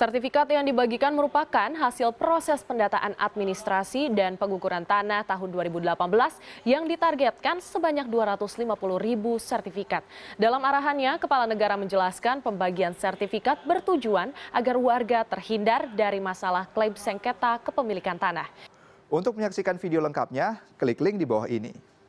Sertifikat yang dibagikan merupakan hasil proses pendataan administrasi dan pengukuran tanah tahun 2018 yang ditargetkan sebanyak 250 ribu sertifikat. Dalam arahannya, Kepala Negara menjelaskan pembagian sertifikat bertujuan agar warga terhindar dari masalah klaim sengketa kepemilikan tanah. Untuk menyaksikan video lengkapnya, klik link di bawah ini.